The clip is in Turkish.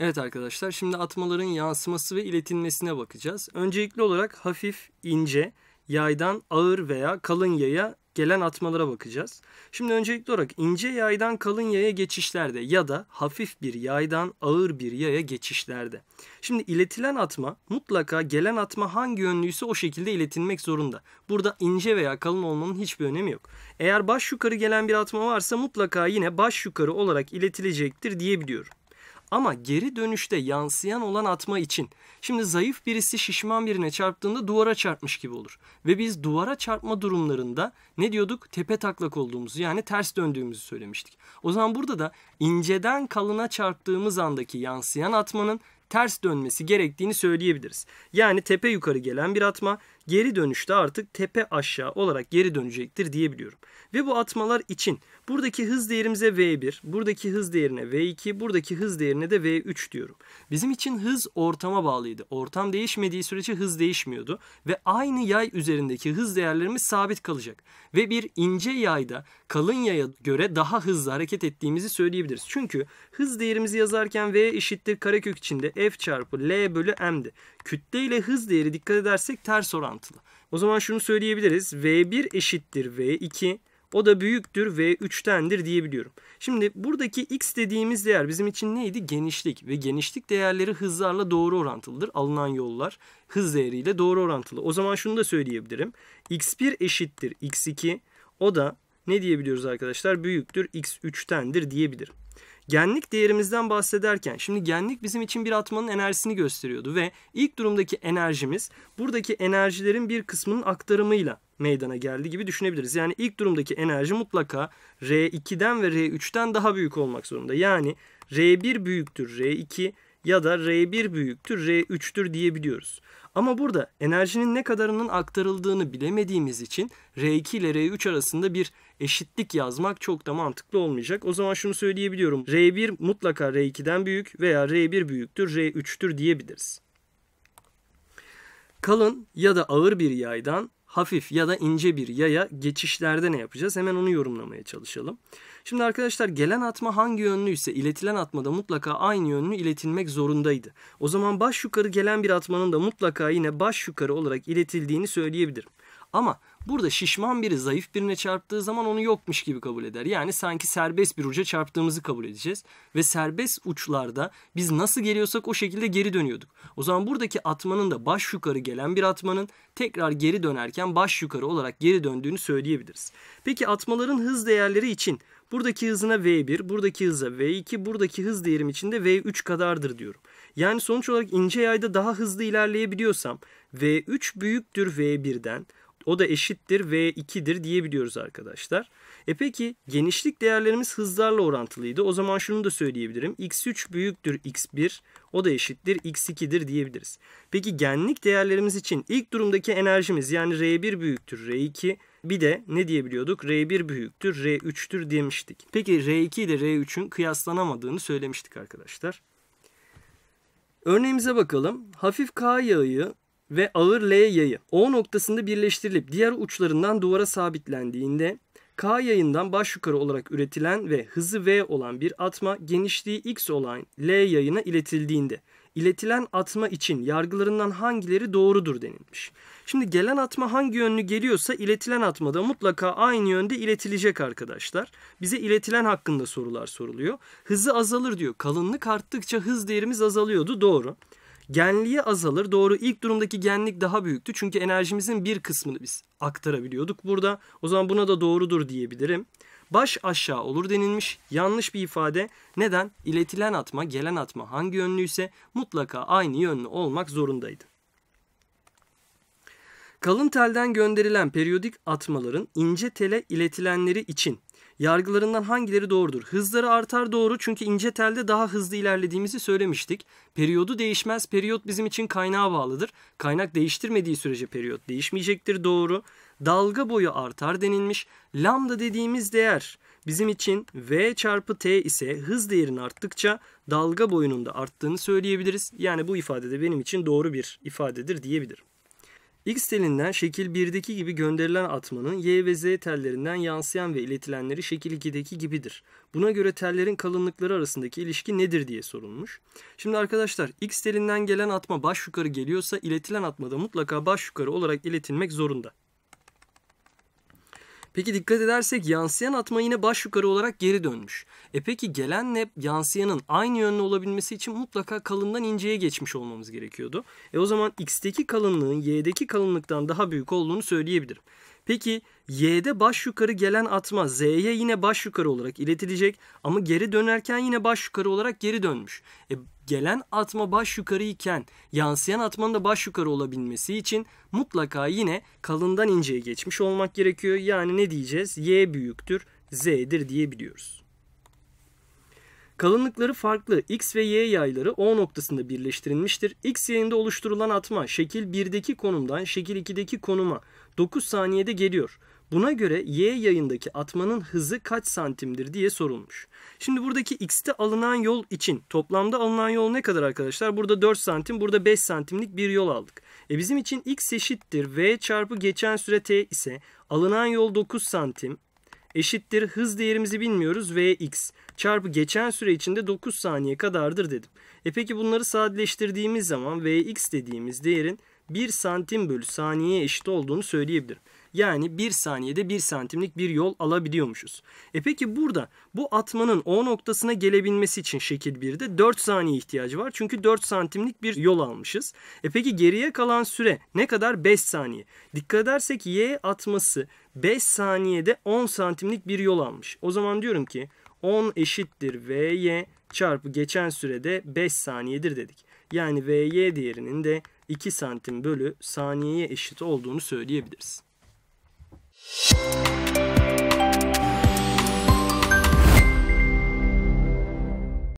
Evet arkadaşlar şimdi atmaların yansıması ve iletilmesine bakacağız. Öncelikli olarak hafif, ince, yaydan ağır veya kalın yaya gelen atmalara bakacağız. Şimdi öncelikli olarak ince yaydan kalın yaya geçişlerde ya da hafif bir yaydan ağır bir yaya geçişlerde. Şimdi iletilen atma mutlaka gelen atma hangi yönlüyse o şekilde iletilmek zorunda. Burada ince veya kalın olmanın hiçbir önemi yok. Eğer baş yukarı gelen bir atma varsa mutlaka yine baş yukarı olarak iletilecektir diyebiliyorum. Ama geri dönüşte yansıyan olan atma için. Şimdi zayıf birisi şişman birine çarptığında duvara çarpmış gibi olur. Ve biz duvara çarpma durumlarında ne diyorduk? Tepe taklak olduğumuzu yani ters döndüğümüzü söylemiştik. O zaman burada da inceden kalına çarptığımız andaki yansıyan atmanın ters dönmesi gerektiğini söyleyebiliriz. Yani tepe yukarı gelen bir atma, geri dönüşte artık tepe aşağı olarak geri dönecektir diyebiliyorum. Ve bu atmalar için buradaki hız değerimize V1, buradaki hız değerine V2, buradaki hız değerine de V3 diyorum. Bizim için hız ortama bağlıydı. Ortam değişmediği sürece hız değişmiyordu ve aynı yay üzerindeki hız değerlerimiz sabit kalacak. Ve bir ince yayda kalın yaya göre daha hızlı hareket ettiğimizi söyleyebiliriz. Çünkü hız değerimizi yazarken V eşittir karekök içinde F çarpı L bölü M'di. Kütle ile hız değeri dikkat edersek ters orantı orantılı. O zaman şunu söyleyebiliriz. V1 eşittir V2. O da büyüktür V3'tendir diyebiliyorum. Şimdi buradaki x dediğimiz değer bizim için neydi? Genişlik ve genişlik değerleri hızlarla doğru orantılıdır. Alınan yollar hız değeriyle doğru orantılı. O zaman şunu da söyleyebilirim. x1 eşittir x2. O da ne diyebiliyoruz arkadaşlar? Büyüktür x3'tendir diyebilirim. Genlik değerimizden bahsederken şimdi genlik bizim için bir atmanın enerjisini gösteriyordu ve ilk durumdaki enerjimiz buradaki enerjilerin bir kısmının aktarımıyla meydana geldi gibi düşünebiliriz. Yani ilk durumdaki enerji mutlaka R2'den ve R3'ten daha büyük olmak zorunda. Yani R1 büyüktür R2 ya da R1 büyüktür R3'tür diyebiliyoruz. Ama burada enerjinin ne kadarının aktarıldığını bilemediğimiz için R2 ile R3 arasında bir eşitlik yazmak çok da mantıklı olmayacak. O zaman şunu söyleyebiliyorum. R1 mutlaka R2'den büyük veya R1 büyüktür, R3'tür diyebiliriz. Kalın ya da ağır bir yaydan hafif ya da ince bir yaya geçişlerde ne yapacağız? Hemen onu yorumlamaya çalışalım. Şimdi arkadaşlar gelen atma hangi yönlüyse iletilen atmada mutlaka aynı yönlü iletilmek zorundaydı. O zaman baş yukarı gelen bir atmanın da mutlaka yine baş yukarı olarak iletildiğini söyleyebilirim. Ama Burada şişman biri zayıf birine çarptığı zaman onu yokmuş gibi kabul eder. Yani sanki serbest bir uca çarptığımızı kabul edeceğiz. Ve serbest uçlarda biz nasıl geliyorsak o şekilde geri dönüyorduk. O zaman buradaki atmanın da baş yukarı gelen bir atmanın tekrar geri dönerken baş yukarı olarak geri döndüğünü söyleyebiliriz. Peki atmaların hız değerleri için buradaki hızına V1, buradaki hıza V2, buradaki hız değerim için de V3 kadardır diyorum. Yani sonuç olarak ince yayda daha hızlı ilerleyebiliyorsam V3 büyüktür V1'den o da eşittir V2'dir diyebiliyoruz arkadaşlar. E peki genişlik değerlerimiz hızlarla orantılıydı. O zaman şunu da söyleyebilirim. X3 büyüktür X1 o da eşittir X2'dir diyebiliriz. Peki genlik değerlerimiz için ilk durumdaki enerjimiz yani R1 büyüktür R2 bir de ne diyebiliyorduk? R1 büyüktür R3'tür demiştik. Peki R2 ile R3'ün kıyaslanamadığını söylemiştik arkadaşlar. Örneğimize bakalım. Hafif K yağı ve ağır L yayı O noktasında birleştirilip diğer uçlarından duvara sabitlendiğinde K yayından baş yukarı olarak üretilen ve hızı V olan bir atma genişliği X olan L yayına iletildiğinde iletilen atma için yargılarından hangileri doğrudur denilmiş. Şimdi gelen atma hangi yönlü geliyorsa iletilen atmada mutlaka aynı yönde iletilecek arkadaşlar. Bize iletilen hakkında sorular soruluyor. Hızı azalır diyor. Kalınlık arttıkça hız değerimiz azalıyordu. Doğru genliği azalır. Doğru ilk durumdaki genlik daha büyüktü. Çünkü enerjimizin bir kısmını biz aktarabiliyorduk burada. O zaman buna da doğrudur diyebilirim. Baş aşağı olur denilmiş. Yanlış bir ifade. Neden? İletilen atma, gelen atma hangi yönlüyse mutlaka aynı yönlü olmak zorundaydı. Kalın telden gönderilen periyodik atmaların ince tele iletilenleri için Yargılarından hangileri doğrudur? Hızları artar doğru çünkü ince telde daha hızlı ilerlediğimizi söylemiştik. Periyodu değişmez. Periyot bizim için kaynağa bağlıdır. Kaynak değiştirmediği sürece periyot değişmeyecektir doğru. Dalga boyu artar denilmiş. Lambda dediğimiz değer bizim için v çarpı t ise hız değerin arttıkça dalga boyunun da arttığını söyleyebiliriz. Yani bu ifade de benim için doğru bir ifadedir diyebilirim. X telinden şekil 1'deki gibi gönderilen atmanın Y ve Z tellerinden yansıyan ve iletilenleri şekil 2'deki gibidir. Buna göre tellerin kalınlıkları arasındaki ilişki nedir diye sorulmuş. Şimdi arkadaşlar X telinden gelen atma baş yukarı geliyorsa iletilen atma da mutlaka baş yukarı olarak iletilmek zorunda. Peki dikkat edersek yansıyan atma yine baş yukarı olarak geri dönmüş. E peki gelenle yansıyanın aynı yönlü olabilmesi için mutlaka kalından inceye geçmiş olmamız gerekiyordu. E o zaman x'teki kalınlığın y'deki kalınlıktan daha büyük olduğunu söyleyebilirim. Peki Y'de baş yukarı gelen atma Z'ye yine baş yukarı olarak iletilecek ama geri dönerken yine baş yukarı olarak geri dönmüş. E, gelen atma baş yukarı iken yansıyan atmanın da baş yukarı olabilmesi için mutlaka yine kalından inceye geçmiş olmak gerekiyor. Yani ne diyeceğiz? Y büyüktür Z'dir diyebiliyoruz. Kalınlıkları farklı X ve Y yayları O noktasında birleştirilmiştir. X yayında oluşturulan atma şekil 1'deki konumdan şekil 2'deki konuma 9 saniyede geliyor. Buna göre Y yayındaki atmanın hızı kaç santimdir diye sorulmuş. Şimdi buradaki X'te alınan yol için toplamda alınan yol ne kadar arkadaşlar? Burada 4 santim, burada 5 santimlik bir yol aldık. E bizim için X eşittir V çarpı geçen süre T ise alınan yol 9 santim, eşittir hız değerimizi bilmiyoruz Vx çarpı geçen süre içinde 9 saniye kadardır dedim. E peki bunları sadeleştirdiğimiz zaman Vx dediğimiz değerin 1 santim bölü saniyeye eşit olduğunu söyleyebilirim. Yani 1 saniyede 1 santimlik bir yol alabiliyormuşuz. E peki burada bu atmanın O noktasına gelebilmesi için şekil 1'de 4 saniye ihtiyacı var. Çünkü 4 santimlik bir yol almışız. E peki geriye kalan süre ne kadar? 5 saniye. Dikkat edersek Y atması 5 saniyede 10 santimlik bir yol almış. O zaman diyorum ki 10 eşittir VY çarpı geçen sürede 5 saniyedir dedik. Yani VY değerinin de 2 santim bölü saniyeye eşit olduğunu söyleyebiliriz. Música